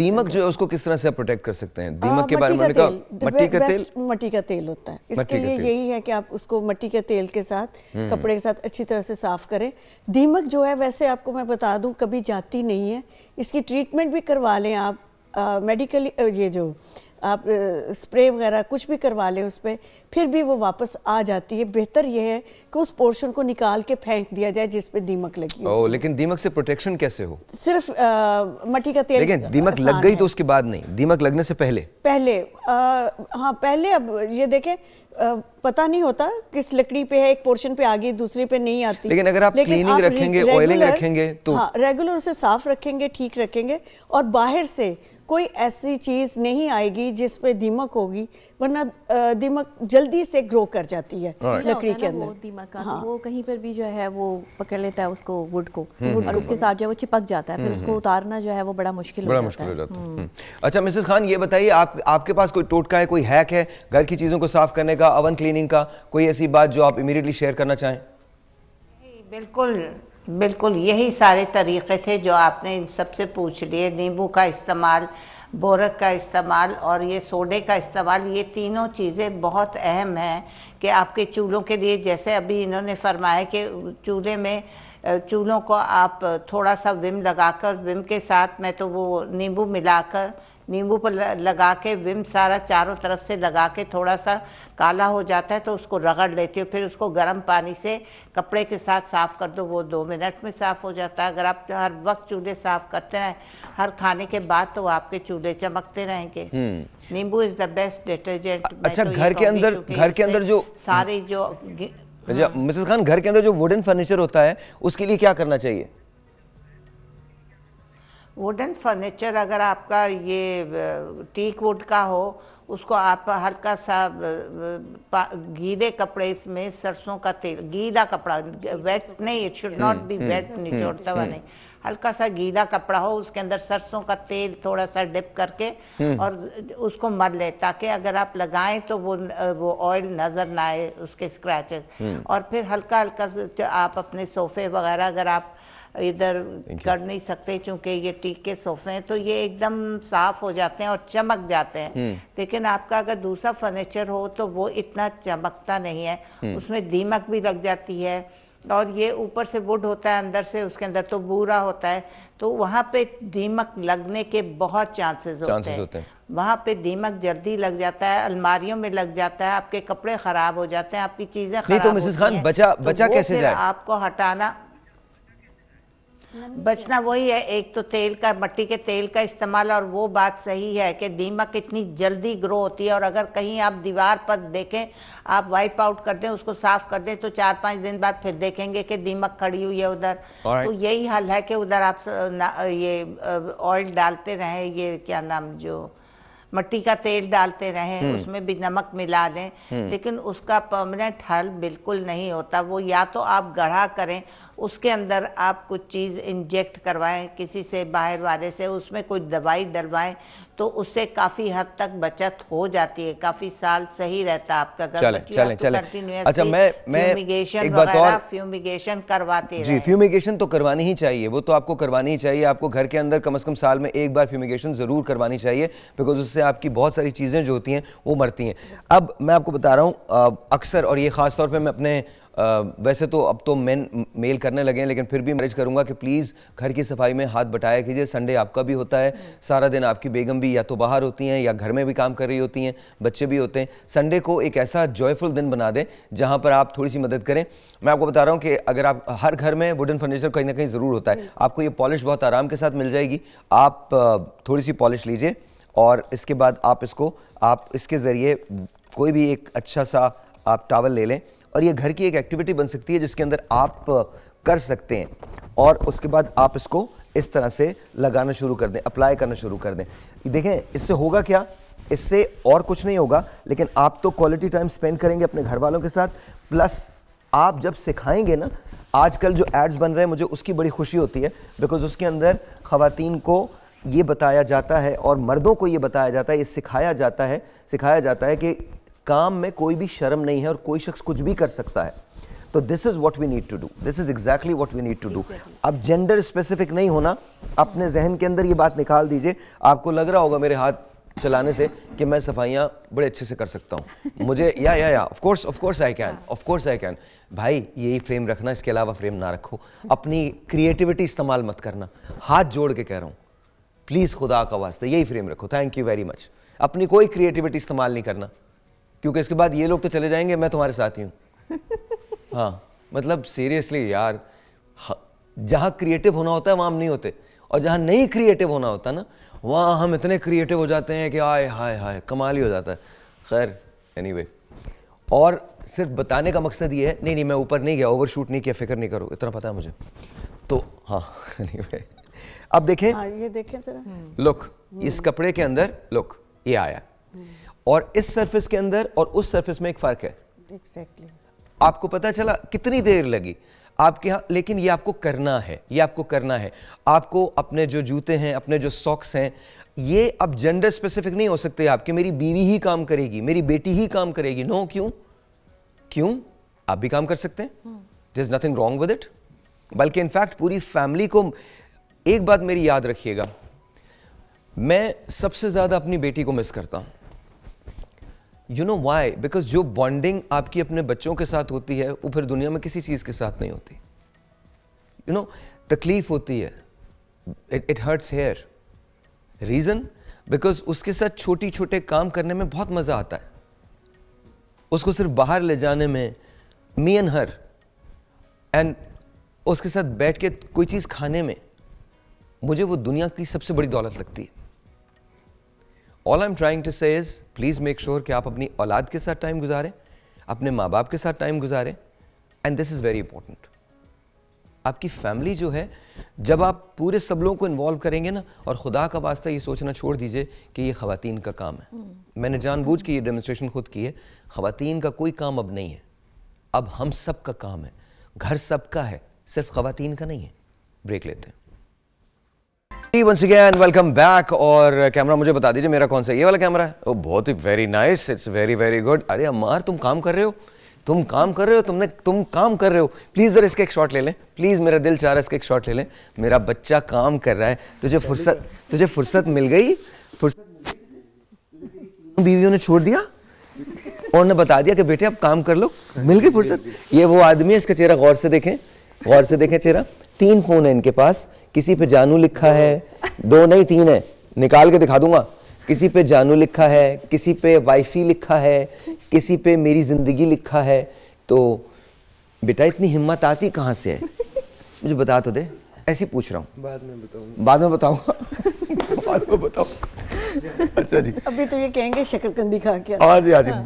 दीमक जो है उसको किस तरह से आप प्रोटेक्ट कर सकते हैं दीमक के बारे में मट्टी का तेल मट्टी का तेल होता है इसके लिए यही है कि आप उसको मट्टी के तेल के साथ हम्म। कपड़े के साथ अच्छी तरह से साफ करें दीमक जो है वैसे आपको मैं बता दूं कभी जाती नहीं है इसकी ट्रीटमेंट भी करवा लें आप मेडिकली ये जो आप स्प्रे वगैरह कुछ भी करवा लें उस पर फिर भी वो वापस आ जाती है बेहतर ये है कि उस पोर्शन को निकाल के फेंक दिया जाए जिस पे दीमक लगी ओ, लेकिन दीमक से प्रोटेक्शन कैसे हो सिर्फ आ, मट्टी का तेल लेकिन दीमक लग गई तो उसके बाद नहीं दीमक लगने से पहले पहले आ, हाँ पहले अब ये देखें पता नहीं होता किस लकड़ी पे है एक पोर्शन पे आ गई दूसरे पे नहीं आती लेकिन अगर आप लेकिन क्लीनिंग आप रखेंगे ऑयलिंग रखेंगे तो हाँ रेगुलर उसे साफ रखेंगे ठीक रखेंगे और बाहर से कोई ऐसी चीज़ नहीं आएगी जिस पे दीमक होगी वरना दीमक जल्दी से ग्रो कर जाती है right. लकड़ी के अंदर दीमक का हाँ। वो कहीं पर भी जो है वो पकड़ लेता है उसको वुड को हम्म, हम्म, और हम्म, उसके साथ जो है वो चिपक जाता है फिर उसको उतारना जो है वो बड़ा मुश्किल बड़ा मुश्किल हो जाता है अच्छा मिसेस खान ये बताइए आप आपके पास कोई टोटका है कोई हैक है घर की चीज़ों को साफ करने का अवन क्लीनिंग का कोई ऐसी बात जो आप इमीडिएटली शेयर करना चाहें बिल्कुल बिल्कुल यही सारे तरीक़े थे जो आपने इन सब से पूछ लिए नींबू का इस्तेमाल बोरक का इस्तेमाल और ये सोडे का इस्तेमाल ये तीनों चीज़ें बहुत अहम हैं कि आपके चूल्हों के लिए जैसे अभी इन्होंने फरमाया कि चूल्हे में चूल्हों को आप थोड़ा सा विम लगाकर विम के साथ मैं तो वो नींबू मिलाकर नींबू पर लगा के विम सारा चारों तरफ से लगा के थोड़ा सा काला हो जाता है तो उसको रगड़ लेती हो फिर उसको गर्म पानी से कपड़े के साथ साफ़ कर दो वो दो मिनट में साफ़ हो जाता है अगर आप तो हर वक्त चूल्हे साफ़ करते रहें हर खाने के बाद तो आपके चूल्हे चमकते रहेंगे हम्म। नींबू इज़ द बेस्ट डिटर्जेंट अच्छा तो घर के अंदर घर के अंदर जो सारी जो अच्छा, हाँ। मिसेस खान घर के अंदर जो वुडन फर्नीचर होता है उसके लिए क्या करना चाहिए वुडन फर्नीचर अगर आपका ये टीक वुड का हो उसको आप हल्का सा गीले कपड़े इसमें सरसों का तेल गीला कपड़ा वेट नहीं it should not be wet निचोड़ता हुआ hmm. नहीं हल्का सा गीला कपड़ा हो उसके अंदर सरसों का तेल थोड़ा सा डिप करके hmm. और उसको मर ले ताकि अगर आप लगाएं तो वो वो ऑयल नज़र ना आए उसके स्क्रैचेस hmm. और फिर हल्का हल्का आप अपने सोफे वगैरह अगर आप इधर कर नहीं सकते क्योंकि ये टीक के सोफे हैं तो ये एकदम साफ हो जाते हैं और चमक जाते हैं हम्म। लेकिन आपका अगर दूसरा फर्नीचर हो तो वो इतना चमकता नहीं है हम्म। उसमें दीमक भी लग जाती है और ये ऊपर से वुड होता है अंदर से उसके अंदर तो बुरा होता है तो वहाँ पे दीमक लगने के बहुत चांसेस होते होते हैं। वहाँ पे दीमक जल्दी लग जाता है अलमारियों में लग जाता है आपके कपड़े खराब हो जाते हैं आपकी चीजें खराब नहीं तो मिसेस खान बचा तो बचा कैसे जाए आपको हटाना बचना वही है एक तो तेल का मट्टी के तेल का इस्तेमाल और वो बात सही है कि दीमक इतनी जल्दी ग्रो होती है और अगर कहीं आप दीवार पर देखें आप वाइप आउट कर दें उसको साफ कर दें तो चार पांच दिन बाद फिर देखेंगे कि दीमक खड़ी हुई है उधर right. तो यही हल है कि उधर आप ये ऑयल डालते रहें ये क्या नाम जो मट्टी का तेल डालते रहें हम्म। उसमें भी नमक मिला दें हम्म। लेकिन उसका परमानेंट हल बिल्कुल नहीं होता वो या तो आप गढ़ा करें उसके अंदर आप कुछ चीज़ इंजेक्ट करवाएं किसी से बाहर वाले से उसमें कुछ दवाई डलवाएं तो उससे काफ़ी हद तक बचत हो जाती है काफ़ी साल सही रहता है आपका चले, चले, चले, चलें अच्छा मैं मैं एक बात और फ्यूमिगेशन करवाते जी फ्यूमिगेशन तो करवानी ही चाहिए वो तो आपको करवानी ही चाहिए आपको घर के अंदर कम से कम साल में एक बार फ्यूमिगेशन ज़रूर करवानी चाहिए बिकॉज उससे आपकी बहुत सारी चीज़ें जो होती हैं वो मरती हैं अब मैं आपको बता रहा हूँ अक्सर और ये खासतौर पर मैं अपने वैसे तो अब तो मेन मेल करने लगे हैं लेकिन फिर भी मैरिज करूँगा कि प्लीज़ घर की सफाई में हाथ बटाया कीजिए संडे आपका भी होता है सारा दिन आपकी बेगम भी या तो बाहर होती हैं या घर में भी काम कर रही होती हैं बच्चे भी होते हैं संडे को एक ऐसा जॉयफुल दिन बना दें जहाँ पर आप थोड़ी सी मदद करें मैं आपको बता रहा हूँ कि अगर आप हर घर में वुडन फर्नीचर कहीं ना कहीं ज़रूर होता है आपको ये पॉलिश बहुत आराम के साथ मिल जाएगी आप थोड़ी सी पॉलिश लीजिए और इसके बाद आप इसको आप इसके ज़रिए कोई भी एक अच्छा सा आप टावल ले लें और ये घर की एक एक्टिविटी बन सकती है जिसके अंदर आप कर सकते हैं और उसके बाद आप इसको इस तरह से लगाना शुरू कर दें अप्लाई करना शुरू कर दें देखें इससे होगा क्या इससे और कुछ नहीं होगा लेकिन आप तो क्वालिटी टाइम स्पेंड करेंगे अपने घर वालों के साथ प्लस आप जब सिखाएंगे ना आजकल जो एड्स बन रहे हैं मुझे उसकी बड़ी खुशी होती है बिकॉज उसके अंदर ख़वातीन को ये बताया जाता है और मर्दों को ये बताया जाता है ये सिखाया जाता है सिखाया जाता है कि काम में कोई भी शर्म नहीं है और कोई शख्स कुछ भी कर सकता है तो this is what we need to do this is exactly what we need to do अब जेंडर स्पेसिफिक नहीं होना अपने जहन के अंदर ये बात निकाल दीजिए आपको लग रहा होगा मेरे हाथ चलाने से कि मैं सफाइयाँ बड़े अच्छे से कर सकता हूँ मुझे या या या of course of course I can of course I can भाई यही फ्रेम रखना इसके अलावा फ्रेम ना रखो अपनी क्रिएटिविटी इस्तेमाल मत करना हाथ जोड़ के कह रहा हूँ प्लीज़ खुदा का वास्ते यही फ्रेम रखो थैंक यू वेरी मच अपनी कोई क्रिएटिविटी इस्तेमाल नहीं करना क्योंकि इसके बाद ये लोग तो चले जाएंगे मैं तुम्हारे साथ ही हूँ हाँ मतलब सीरियसली यार जहाँ क्रिएटिव होना होता है वहाँ हम नहीं होते और जहाँ नहीं क्रिएटिव होना होता ना वहाँ हम इतने क्रिएटिव हो जाते हैं कि आय हाय हाय कमाल ही हो जाता है खैर एनी anyway, और सिर्फ बताने का मकसद ये है नहीं नहीं मैं ऊपर नहीं गया ओवर शूट नहीं किया फिक्र नहीं करो इतना पता है मुझे तो हाँ anyway, अब देखें हाँ, ये देखें जरा लुक hmm। इस कपड़े के अंदर लुक ये आया hmm। और इस सरफेस के अंदर और उस सरफेस में एक फ़र्क है एग्जैक्टली exactly. आपको पता चला कितनी देर लगी आपके यहाँ लेकिन ये आपको करना है ये आपको करना है आपको अपने जो जूते हैं अपने जो सॉक्स हैं ये अब जेंडर स्पेसिफिक नहीं हो सकते आपके मेरी बीवी ही काम करेगी मेरी बेटी ही काम करेगी नो क्यों क्यों आप भी काम कर सकते हैं there is nothing wrong with it बल्कि इनफैक्ट पूरी फैमिली को एक बात मेरी याद रखिएगा मैं सबसे ज़्यादा अपनी बेटी को मिस करता हूं यू नो वाई बिकॉज जो बॉन्डिंग आपकी अपने बच्चों के साथ होती है वो फिर दुनिया में किसी चीज़ के साथ नहीं होती यू नो तकलीफ होती है it hurts here reason because उसके साथ छोटी छोटे काम करने में बहुत मज़ा आता है उसको सिर्फ बाहर ले जाने में मी एंड हर एंड उसके साथ बैठ के कोई चीज़ खाने में मुझे वो दुनिया की सबसे बड़ी दौलत लगती है all I am trying to say is please make sure कि आप अपनी औलाद के साथ टाइम गुजारें अपने माँ बाप के साथ टाइम गुजारें and this is very important आपकी फैमिली जो है जब आप पूरे सब लोगों को इन्वॉल्व करेंगे ना और खुदा का वास्ता ये सोचना छोड़ दीजिए कि ये खातन का काम है हम्म। मैंने जानबूझ के ये डेमोस्ट्रेशन खुद की है खातन का कोई काम अब नहीं है अब हम सब का काम है घर सबका है सिर्फ खातन का नहीं है ब्रेक लेते हैं वंस अगेन वेलकम बैक और कैमरा मुझे बता दीजिए मेरा कौन सा ये वाला कैमरा है ओ oh, बहुत ही very nice it's very very good अरे अमार तुम काम कर रहे हो तुम काम कर रहे हो तुमने तुम काम कर रहे हो प्लीज़ ज़रा इसका एक शॉट ले लें प्लीज़ मेरा दिल चाह रहा है इसका एक शॉट ले लें मेरा बच्चा काम कर रहा है तुझे फुर्सत तुझे फुर्सत मिल गई फुर्सत बीवियों ने छोड़ दिया और ने बता दिया कि बेटे आप काम कर लो मिल गई फुर्सत ये वो आदमी है इसका चेहरा गौर से देखें गौर से देखें चेहरा तीन फ़ोन है इनके पास किसी पे जानू लिखा है दो नहीं तीन है निकाल के दिखा दूंगा किसी पे जानू लिखा है किसी पे वाइफी लिखा है किसी पे मेरी ज़िंदगी लिखा है तो बेटा इतनी हिम्मत आती कहाँ से है मुझे बता तो दे ऐसे पूछ रहा हूँ बाद में बताऊंगा बाद में बताऊंगा बाद में बताऊंगा अच्छा जी अभी तो ये कहेंगे कंदी खा के हाँ जी हाँ जी हाँ।